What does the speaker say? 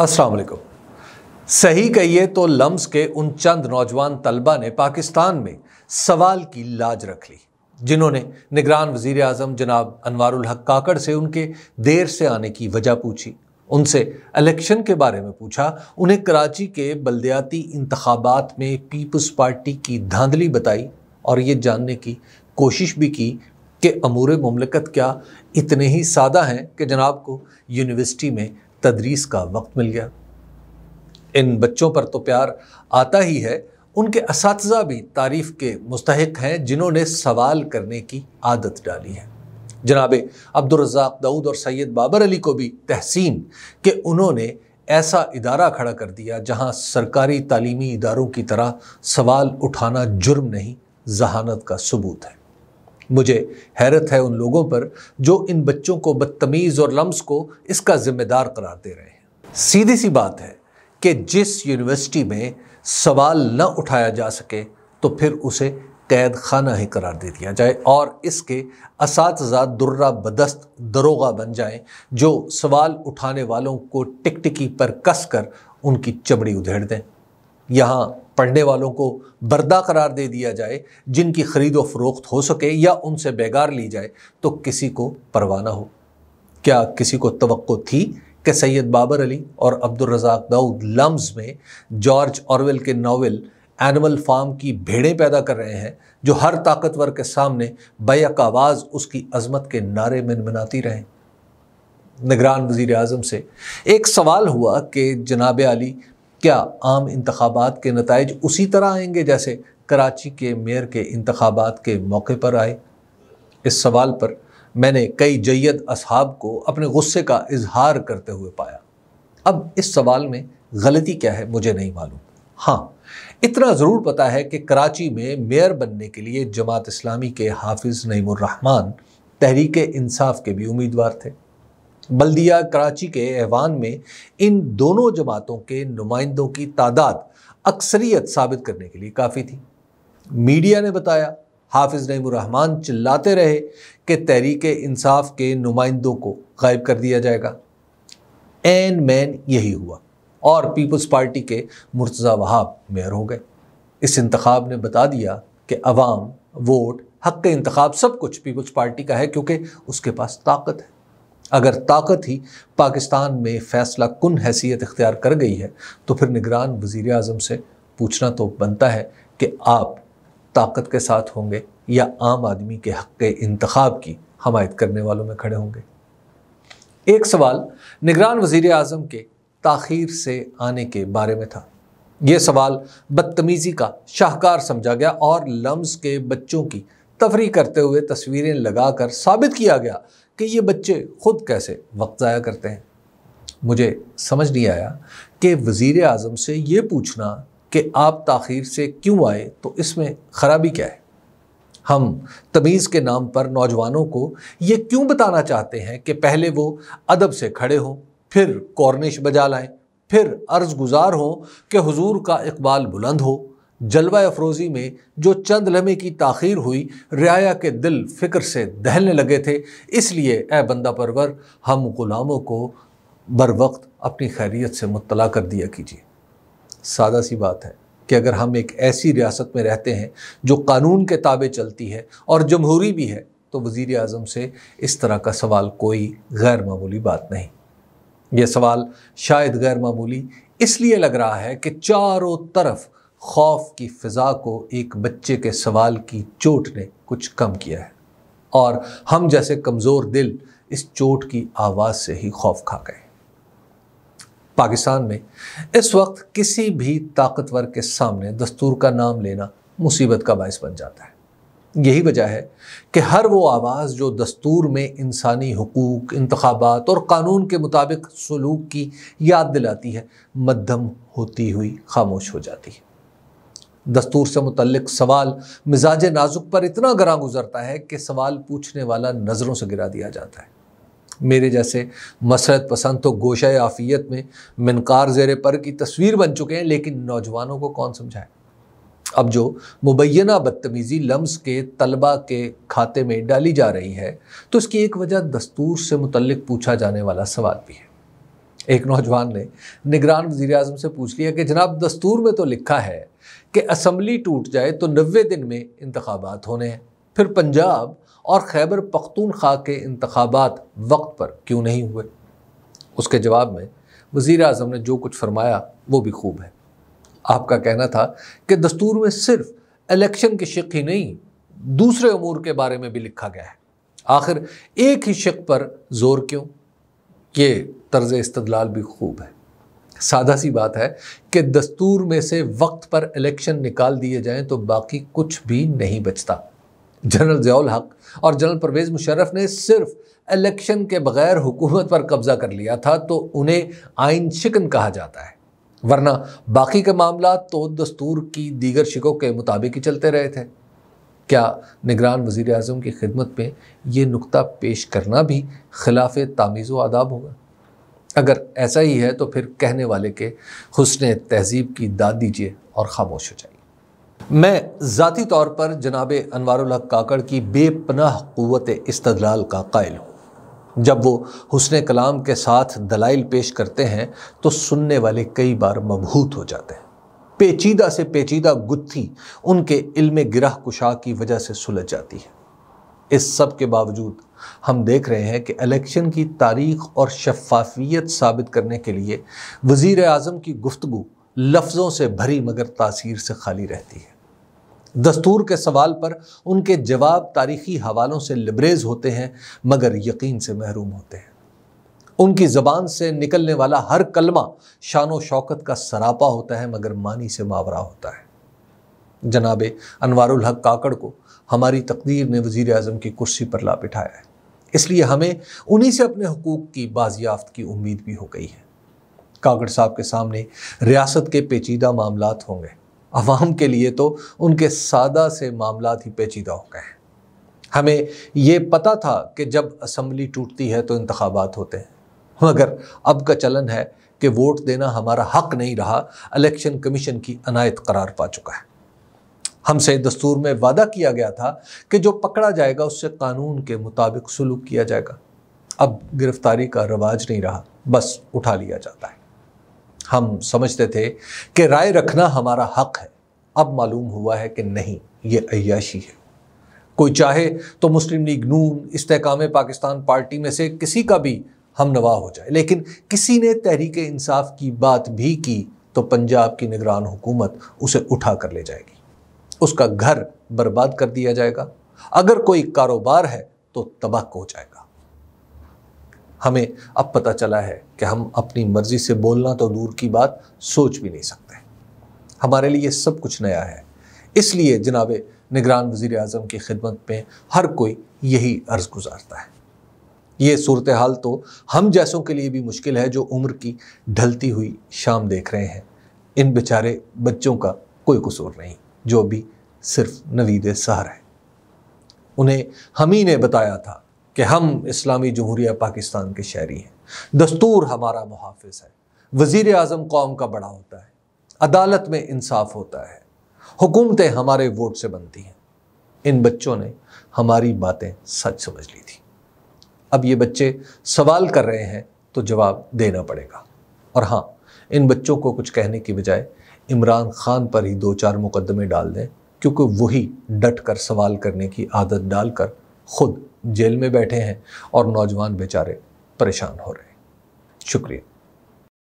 अस्सलाम वालेकुम सही कहिए तो लम्स के उन चंद नौजवान तलबा ने पाकिस्तान में सवाल की लाज रख ली जिन्होंने निगरान वजीर अजम जनाब अनवारुल हक काकड़ से उनके देर से आने की वजह पूछी उनसे इलेक्शन के बारे में पूछा उन्हें कराची के बलदयाती इंतबात में पीपल्स पार्टी की धांधली बताई और ये जानने की कोशिश भी की कि अमूर ममलकत क्या इतने ही सादा हैं कि जनाब को यूनिवर्सिटी में तदरीस का वक्त मिल गया इन बच्चों पर तो प्यार आता ही है उनके इस भी तारीफ़ के मुस्तक हैं जिन्होंने सवाल करने की आदत डाली है जनाब अब्दुलरजाक दाऊद और सैयद बाबर अली को भी तहसीन कि उन्होंने ऐसा इदारा खड़ा कर दिया जहां सरकारी तालीमी इदारों की तरह सवाल उठाना जुर्म नहीं जहानत का सबूत है मुझे हैरत है उन लोगों पर जो इन बच्चों को बदतमीज़ और लम्स को इसका ज़िम्मेदार करार दे रहे हैं सीधी सी बात है कि जिस यूनिवर्सिटी में सवाल न उठाया जा सके तो फिर उसे कैद खाना ही करार दे दिया जाए और इसके इस दुर्रा बदस्त दरोगा बन जाएं जो सवाल उठाने वालों को टिकटिकी पर कसकर उनकी चमड़ी उधेड़ दें यहाँ पढ़ने वालों को बर्दा करार दे दिया जाए जिनकी ख़रीद व फरोख्त हो सके या उनसे बेगार ली जाए तो किसी को परवाना हो क्या किसी को तो थी कि सैयद बाबर अली और अब्दुलरजाक दाऊद लम्स में जॉर्ज औरवेल के नावल एनिमल फार्म की भेड़ें पैदा कर रहे हैं जो हर ताकतवर के सामने बैक आवाज़ उसकी अजमत के नारे मनमनाती रहें निगरान वज़ी अजम से एक सवाल हुआ कि जनाब अली क्या आम इंतबात के नतज उसी तरह आएंगे जैसे कराची के मेयर के इंतबात के मौके पर आए इस सवाल पर मैंने कई जैद असहाब को अपने गुस्से का इजहार करते हुए पाया अब इस सवाल में गलती क्या है मुझे नहीं मालूम हाँ इतना ज़रूर पता है कि कराची में मेयर बनने के लिए जमात इस्लामी के हाफिज़ नईमान तहरीक इंसाफ के भी उम्मीदवार थे बल्दिया कराची के ऐवान में इन दोनों जमातों के नुमाइंदों की तादाद अक्सरियत साबित करने के लिए काफ़ी थी मीडिया ने बताया हाफिज़ नईमान चिल्लाते रहे कि तहरीक इंसाफ के नुमाइंदों को गायब कर दिया जाएगा एन मैन यही हुआ और पीपल्स पार्टी के मुर्तज़ा वहाब मेयर हो गए इस इंतखब ने बता दिया कि अवाम वोट हक इंतखब सब कुछ पीपल्स पार्टी का है क्योंकि उसके पास ताकत है अगर ताकत ही पाकिस्तान में फैसला कन हैसियत इख्तियार कर गई है तो फिर निगरान वज़ी अजम से पूछना तो बनता है कि आप ताकत के साथ होंगे या आम आदमी के हक़ के इंतखब की हमायत करने वालों में खड़े होंगे एक सवाल निगरान वज़ी अजम के तखीर से आने के बारे में था ये सवाल बदतमीज़ी का शाहकार समझा गया और लम्स के बच्चों की तफरी करते हुए तस्वीरें लगाकर साबित किया गया कि ये बच्चे खुद कैसे वक्त ज़ाया करते हैं मुझे समझ नहीं आया कि वज़ी अजम से ये पूछना कि आप तखिर से क्यों आए तो इसमें ख़राबी क्या है हम तमीज़ के नाम पर नौजवानों को ये क्यों बताना चाहते हैं कि पहले वो अदब से खड़े हों फिर कॉर्निश बजा लाएँ फिर अर्ज़ गुजार हों कि हजूर का इकबाल बुलंद हो जलवा अफरोज़ी में जो चंद लम्हे की ताखीर हुई रियाया के दिल फ़िक्र से दहलने लगे थे इसलिए ए बंदा परवर हम ग़ुलामों को बर वक्त अपनी खैरियत से मुतला कर दिया कीजिए सादा सी बात है कि अगर हम एक ऐसी रियासत में रहते हैं जो कानून के ताबे चलती है और जमहूरी भी है तो वज़ी अजम से इस तरह का सवाल कोई गैर मामूली बात नहीं यह सवाल शायद गैर मामूली इसलिए लग रहा है कि चारों तरफ खौफ की फ़िज़ा को एक बच्चे के सवाल की चोट ने कुछ कम किया है और हम जैसे कमज़ोर दिल इस चोट की आवाज़ से ही खौफ खा गए पाकिस्तान में इस वक्त किसी भी ताकतवर के सामने दस्तूर का नाम लेना मुसीबत का बायस बन जाता है यही वजह है कि हर वो आवाज़ जो दस्तूर में इंसानी हकूक़ इंतबात और कानून के मुताबिक सलूक की याद दिलाती है मध्यम होती हुई खामोश हो जाती है दस्तूर से मुतलक सवाल मिजाज नाजुक पर इतना गरा गुजरता है कि सवाल पूछने वाला नज़रों से गिरा दिया जाता है मेरे जैसे मसरत पसंद तो गोशा आफ़ियत में मनकार जेर पर की तस्वीर बन चुके हैं लेकिन नौजवानों को कौन समझाए अब जो मुबैना बदतमीज़ी लम्स के तलबा के खाते में डाली जा रही है तो इसकी एक वजह दस्तूर से मुतलक पूछा जाने वाला सवाल भी है एक नौजवान ने निगरान वजी अजम से पूछ लिया कि जनाब दस्तूर में तो लिखा है कि असम्बली टूट जाए तो नबे दिन में इंतबात होने हैं फिर पंजाब और खैबर पख्तूनख्वा के इंतबात वक्त पर क्यों नहीं हुए उसके जवाब में वज़ी अजम ने जो कुछ फरमाया वो भी खूब है आपका कहना था कि दस्तूर में सिर्फ इलेक्शन की शिक ही नहीं दूसरे अमूर के बारे में भी लिखा गया है आखिर एक ही शिक पर जोर क्यों ये तर्ज इस्तलाल भी खूब है सादा सी बात है कि दस्तूर में से वक्त पर इलेक्शन निकाल दिए जाएं तो बाकी कुछ भी नहीं बचता जनरल जयाल हक और जनरल परवेज़ मुशर्रफ ने सिर्फ इलेक्शन के बगैर हुकूमत पर कब्ज़ा कर लिया था तो उन्हें आइन शिकन कहा जाता है वरना बाकी के मामला तो दस्तूर की दीगर शिकों के मुताबिक ही चलते रहे थे क्या निगरान वज़ी अजम की खिदमत में ये नुकता पेश करना भी खिलाफ व आदाब होगा अगर ऐसा ही है तो फिर कहने वाले के हुसन तहजीब की दाद दीजिए और खामोश हो जाइए मैं ज़ाती तौर पर जनाब अनवारुल्ला काकड़ की बेपनाह क़वत इस्तलाल का कायल हूँ जब वो हुसन कलाम के साथ दलाइल पेश करते हैं तो सुनने वाले कई बार मबहूत हो जाते हैं पेचीदा से पेचीदा गुत्थी उनके इल्म गिरह कुशा की वजह से सुलझ जाती है इस सब के बावजूद हम देख रहे हैं कि इलेक्शन की तारीख और शफाफियत साबित करने के लिए वज़ी अजम की गुफ्तु लफ्ज़ों से भरी मगर तासीर से खाली रहती है दस्तूर के सवाल पर उनके जवाब तारीखी हवालों से लिबरेज होते हैं मगर यकीन से महरूम होते हैं उनकी ज़बान से निकलने वाला हर कलमा शान शौकत का सरापा होता है मगर मानी से मावरा होता है जनाब अनवारुल हक काकड़ को हमारी तकदीर ने वज़ी अजम की कुर्सी पर ला बिठाया है इसलिए हमें उन्हीं से अपने हकूक़ की बाजियाफ्त की उम्मीद भी हो गई है काकड़ साहब के सामने रियासत के पेचीदा मामला होंगे अवाम के लिए तो उनके सादा से मामला ही पेचीदा हो गए हैं हमें ये पता था कि जब असम्बली टूटती है तो इंतबात होते हैं मगर अब का चलन है कि वोट देना हमारा हक नहीं रहा इलेक्शन कमीशन की अनायत करार पा चुका है हमसे दस्तूर में वादा किया गया था कि जो पकड़ा जाएगा उससे कानून के मुताबिक सलूक किया जाएगा अब गिरफ्तारी का रवाज नहीं रहा बस उठा लिया जाता है हम समझते थे कि राय रखना हमारा हक है अब मालूम हुआ है कि नहीं ये अयाशी है कोई चाहे तो मुस्लिम लीग नून इस्तेकाम पाकिस्तान पार्टी में से किसी का भी हम नवा हो जाए लेकिन किसी ने तहरीक इंसाफ की बात भी की तो पंजाब की निगरान हुकूमत उसे उठा कर ले जाएगी उसका घर बर्बाद कर दिया जाएगा अगर कोई कारोबार है तो तबाह हो जाएगा हमें अब पता चला है कि हम अपनी मर्जी से बोलना तो दूर की बात सोच भी नहीं सकते हमारे लिए सब कुछ नया है इसलिए जनाब निगरान वज़ी अजम की खिदमत में हर कोई यही अर्ज़ गुजारता है ये सूरत हाल तो हम जैसों के लिए भी मुश्किल है जो उम्र की ढलती हुई शाम देख रहे हैं इन बेचारे बच्चों का कोई कसूर नहीं जो भी सिर्फ नवीद सहर है उन्हें हम ही ने बताया था कि हम इस्लामी जमहूरिया पाकिस्तान के शहरी हैं दस्तूर हमारा मुहाफ़ है वज़ी अजम कौम का बड़ा होता है अदालत में इंसाफ होता है हुकूमतें हमारे वोट से बनती हैं इन बच्चों ने हमारी बातें सच समझ ली थी अब ये बच्चे सवाल कर रहे हैं तो जवाब देना पड़ेगा और हाँ इन बच्चों को कुछ कहने की बजाय इमरान खान पर ही दो चार मुकदमे डाल दें क्योंकि वही डट कर सवाल करने की आदत डालकर खुद जेल में बैठे हैं और नौजवान बेचारे परेशान हो रहे हैं शुक्रिया